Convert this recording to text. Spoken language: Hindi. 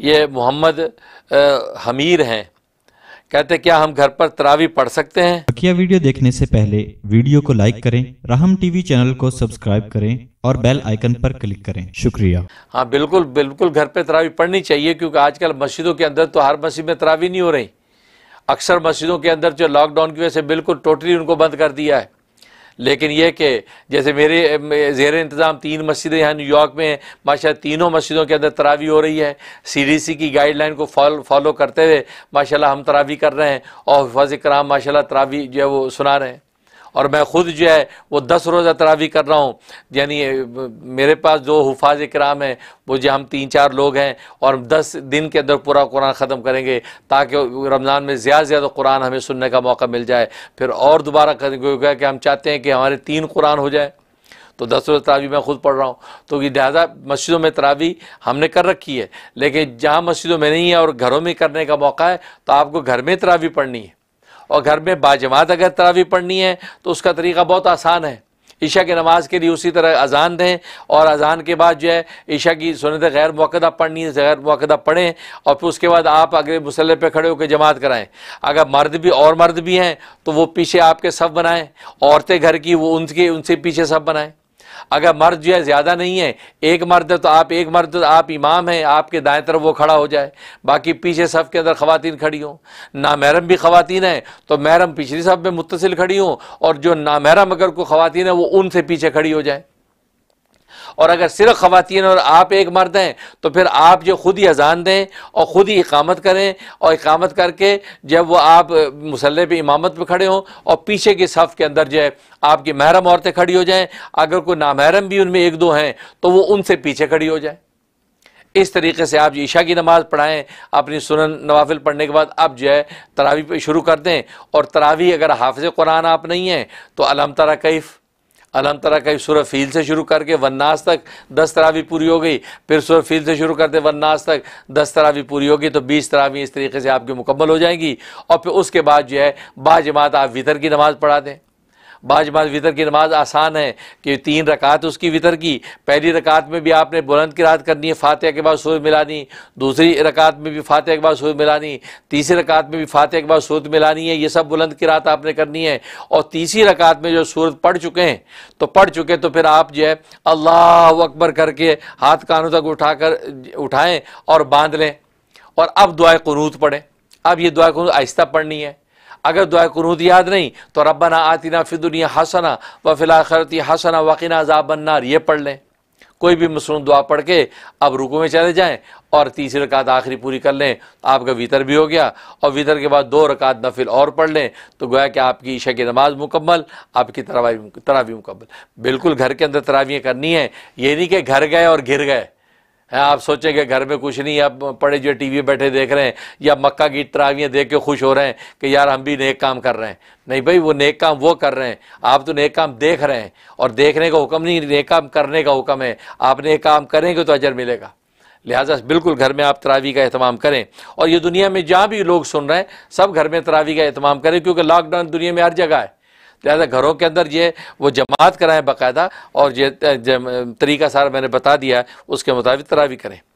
ये मोहम्मद हमीर हैं कहते क्या हम घर पर तरावी पढ़ सकते हैं बकिया वीडियो देखने से पहले वीडियो को लाइक करें रहम टीवी चैनल को सब्सक्राइब करें और बेल आइकन पर क्लिक करें शुक्रिया हाँ बिल्कुल बिल्कुल घर पर तरावी पढ़नी चाहिए क्योंकि आजकल मस्जिदों के अंदर तो हर मस्जिद में तरावी नहीं हो रही अक्सर मस्जिदों के अंदर जो लॉकडाउन की वजह से बिल्कुल टोटली उनको बंद कर दिया है लेकिन यह कि जैसे मेरे जेर इंतज़ाम तीन मस्जिदें यहाँ न्यूयॉर्क में हैं माशा तीनों मस्जिदों के अंदर तरावी हो रही है सी डी सी की गाइडलाइन को फॉलो करते हुए माशा हम तरावी कर रहे हैं और हफाज कराम माशा तरावी जो है वो सुना रहे हैं और मैं ख़ुद जो है वो दस रोज़ा तरावी कर रहा हूँ यानी मेरे पास जो हफाज कराम है वो जो हम तीन चार लोग हैं और दस दिन के अंदर पूरा कुरान ख़त्म करेंगे ताकि रमज़ान में ज़्यादा से ज़्यादा कुरान हमें सुनने का मौका मिल जाए फिर और दोबारा करेंगे कि हम चाहते हैं कि हमारे तीन कुरान हो जाए तो दस रोज़ तरावी मैं खुद पढ़ रहा हूँ तो लिहाजा मस्जिदों में तरावी हमने कर रखी है लेकिन जहाँ मस्जिदों में नहीं है और घरों में करने का मौका है तो आपको घर में तरावी पढ़नी है और घर में बाजमात अगर तरावी पढ़नी है तो उसका तरीका बहुत आसान है ईशा की नमाज़ के लिए उसी तरह अजान दें और अजान के बाद जो है ईशा की सुनत गैर मौकदा पढ़नी है गैर मौकदा पढ़ें और फिर उसके बाद आप अगले मसल्ले पर खड़े होकर जमात कराएँ अगर मर्द भी और मर्द भी हैं तो वो पीछे आपके सब बनाएँ औरतें घर की वो उनके उनसे पीछे सब बनाएँ अगर मर्द जो है ज़्यादा नहीं है एक मर्द है तो आप एक मर्द तो आप इमाम हैं आपके दाएं तरफ वो खड़ा हो जाए बाकी पीछे सफ़ के अंदर ख़वान खड़ी हों महरम भी ख़वान हैं तो महरम पिछली सफ़ में मुतसिल खड़ी हों और जो ना महरम अगर कोई ख़वान है वो उनसे पीछे खड़ी हो जाए और अगर सिर्फ ख़वान और आप एक मर्द हैं तो फिर आप जो खुद ही अजान दें और ख़ुद ही इकामत करें और इकामत करके जब वो आप मसल्ले पर इमामत पर खड़े हों और पीछे के सफ़ के अंदर जो है आपकी महरम औरतें खड़ी हो जाएँ अगर कोई नामहरम भी उनमें एक दो हैं तो वो उनसे पीछे खड़ी हो जाए इस तरीके से आप ईशा की नमाज़ पढ़ाएँ अपनी सुनन नवाफिल पढ़ने के बाद आप जो है तरावी पे शुरू कर दें और तरावी अगर हाफ़ क़ुरान आप नहीं हैं तो अलम तरा कैफ़ अनंतरा कई सूरह फील से शुरू करके वन्नास तक दस तरावी पूरी हो गई फिर सूरह फील से शुरू करते वन्नास तक दस तरावी पूरी होगी तो बीस तरावी इस तरीके से आपकी मुकम्मल हो जाएंगी और फिर उसके बाद जो है बाजमात आप वितर की नमाज़ पढ़ा दें बाज बाज वितर की नमाज आसान है कि तीन रकात उसकी वितर की पहली रकात में भी आपने बुलंद की रात करनी है फातह के बाद सूरत मिलानी दूसरी रकात में भी फातह के बाद सूरत मिलानी तीसरी रकात में भी फातह के बाद सूरत मिलानी है ये सब बुलंद की रात आपने करनी है और तीसरी रकात में जो सूरत पढ़ चुके हैं तो पढ़ चुके तो फिर आप जो है अल्लाह अकबर करके हाथ कानों तक उठा कर उठाएं और बांध लें और अब दुआ कनूत पढ़ें अब ये दुआ कनूत आहिस्ता पढ़नी है अगर दुआ कनूद याद नहीं तो रबना आतिना फिर दुनिया हसना व फिलाखरती हसना वकीना अजाबन्नार ये पढ़ लें कोई भी मसनून दुआ पढ़ के अब रुकू में चले जाएँ और तीसरी रकात आखिरी पूरी कर लें तो आपका वितर भी हो गया और वितर के बाद दो रकात नफिल और पढ़ लें तो गोया कि आपकी ईशा की नमाज मुकम्मल आपकी तरावी तरावी मुकम्मल बिल्कुल घर के अंदर तरावियाँ करनी है ये नहीं कि घर गए और घिर गए आप सोचें कि घर में कुछ नहीं आप पड़े जो टीवी बैठे देख रहे हैं या मक्का की तरावियाँ देख के खुश हो रहे हैं कि यार हम भी नेक काम कर रहे हैं नहीं भाई वो नेक काम वो कर रहे हैं आप तो नेक काम देख रहे हैं और देखने का हुक्म नहीं नेक काम करने का हुक्म है आप नेक काम करेंगे तो अजर मिलेगा लिहाजा बिल्कुल घर में आप तरावी का अहतमाम करें और ये दुनिया में जहाँ भी लोग सुन रहे हैं सब घर में तरावी का अहतमाम करें क्योंकि लॉकडाउन दुनिया में हर जगह है लिहाजा घरों के अंदर ये वो जमात कराएं बाकायदा और ये तरीका सारा मैंने बता दिया उसके मुताबिक तरावी करें